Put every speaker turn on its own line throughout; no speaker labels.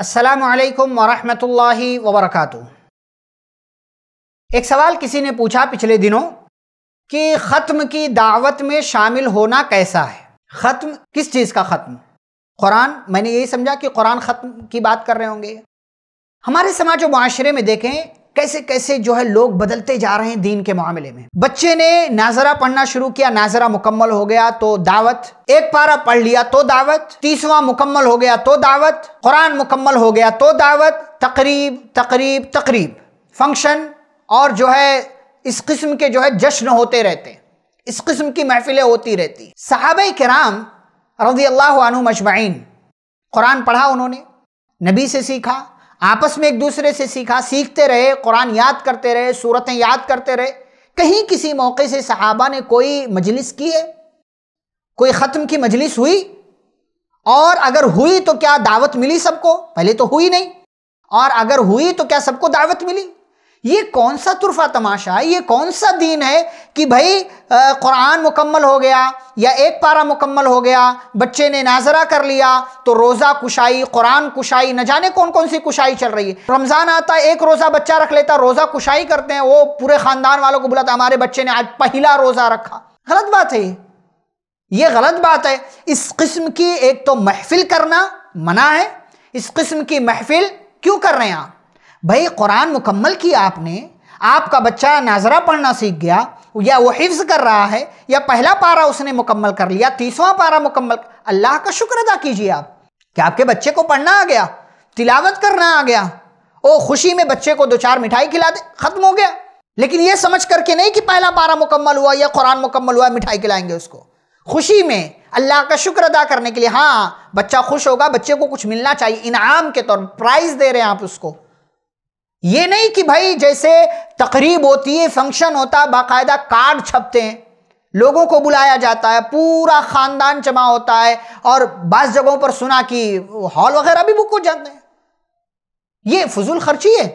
असलकम वरहमल वबरक एक सवाल किसी ने पूछा पिछले दिनों कि ख़त्म की दावत में शामिल होना कैसा है ख़त्म किस चीज़ का ख़त्म कुरान मैंने यही समझा कि कुरान ख़त्म की बात कर रहे होंगे हमारे समाज और माशरे में देखें कैसे कैसे जो है लोग बदलते जा रहे हैं दीन के मामले में बच्चे ने नाजरा पढ़ना शुरू किया नाजरा मुकम्मल हो गया तो दावत एक पारा पढ़ लिया तो दावत तीसवा मुकम्मल हो गया तो दावत कुरान मुकम्मल हो गया तो दावत तकरीब तकरीब तकरीब फंक्शन और जो है इस किस्म के जो है जश्न होते रहते हैं इस किस्म की महफिलें होती रहती साहब कराम रजी अल्लाह मजमाइन कुरान पढ़ा उन्होंने नबी से सीखा आपस में एक दूसरे से सीखा सीखते रहे कुरान याद करते रहे सूरतें याद करते रहे कहीं किसी मौके से सहाबा ने कोई मजलिस की है कोई ख़त्म की मजलिस हुई और अगर हुई तो क्या दावत मिली सबको पहले तो हुई नहीं और अगर हुई तो क्या सबको दावत मिली ये कौन सा तुरफा तमाशा है ये कौन सा दीन है कि भाई कुरान मुकम्मल हो गया या एक पारा मुकम्मल हो गया बच्चे ने नाजरा कर लिया तो रोज़ा कुशाई कुरान कुशाई न जाने कौन कौन सी कुशाई चल रही है रमज़ान आता है एक रोज़ा बच्चा रख लेता रोज़ा कुशाई करते हैं वो पूरे ख़ानदान वालों को बुलाता हमारे बच्चे ने आज पहला रोज़ा रखा गलत बात है ये गलत बात है इस किस्म की एक तो महफिल करना मना है इस किस्म की महफिल क्यों कर रहे हैं आप भाई कुरान मुकम्मल किया आपने आपका बच्चा नाजरा पढ़ना सीख गया या वो हिफ्ज़ कर रहा है या पहला पारा उसने मुकम्मल कर लिया तीसवा पारा मुकम्मल अल्लाह का शुक्र अदा कीजिए आप कि आपके बच्चे को पढ़ना आ गया तिलावत करना आ गया ओ खुशी में बच्चे को दो चार मिठाई खिला दे ख़त्म हो गया लेकिन ये समझ करके नहीं कि पहला पारा मुकम्मल हुआ या कुरान मुकम्मल हुआ मिठाई खिलाएंगे उसको खुशी में अल्लाह का शुक्र अदा करने के लिए हाँ बच्चा खुश होगा बच्चे को कुछ मिलना चाहिए इनाम के तौर पर प्राइज़ दे रहे हैं आप उसको ये नहीं कि भाई जैसे तकरीब होती है फंक्शन होता है बाकायदा कार्ड छपते हैं लोगों को बुलाया जाता है पूरा ख़ानदान जमा होता है और बस जगहों पर सुना कि हॉल वगैरह भी बुक हो जाते हैं ये फजूल खर्ची है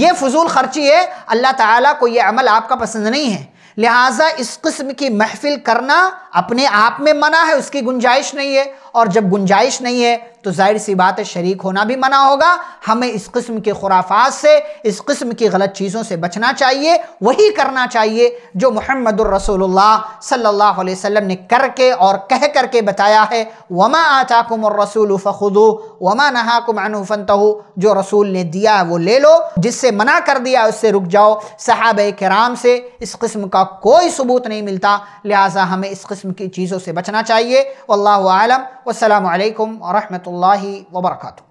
ये फजूल खर्ची है अल्लाह ताला को ये अमल आपका पसंद नहीं है लिहाजा इस किस्म की महफिल करना अपने आप में मना है उसकी गुंजाइश नहीं है और जब गुंजाइश नहीं है तो जाहिर सी बात है शरीक होना भी मना होगा हमें इस किस्म के खुराफात से इस किस्म की गलत चीज़ों से बचना चाहिए वही करना चाहिए जो मोहम्मद रसोल्ला सल्ला वसम ने करके और कह करके बताया है वमा आताकुम और रसूल फ़ुदो वमा नहाकुम अनफन जो रसूल ने दिया है वो ले लो जिससे मना कर दिया उससे रुक जाओ सहाब कराम से इस किस्म का कोई सबूत नहीं मिलता लिहाजा हमें इस किस्म किस्म की चीज़ों से बचना चाहिए अल्लाह आलम वालकम वरहमल वबरकू